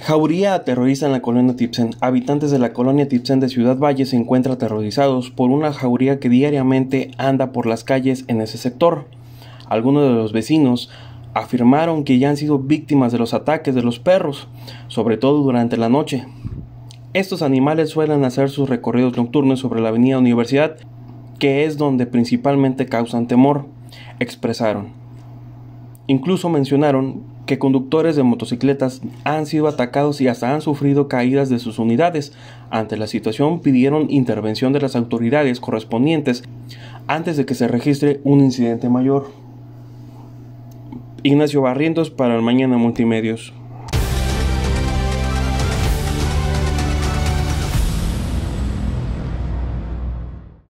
Jauría aterroriza en la colonia Tipsen. Habitantes de la colonia Tipsen de Ciudad Valle se encuentran aterrorizados por una jauría que diariamente anda por las calles en ese sector. Algunos de los vecinos afirmaron que ya han sido víctimas de los ataques de los perros, sobre todo durante la noche. Estos animales suelen hacer sus recorridos nocturnos sobre la avenida Universidad, que es donde principalmente causan temor, expresaron. Incluso mencionaron que conductores de motocicletas han sido atacados y hasta han sufrido caídas de sus unidades. Ante la situación pidieron intervención de las autoridades correspondientes antes de que se registre un incidente mayor. Ignacio Barrientos para el Mañana Multimedios.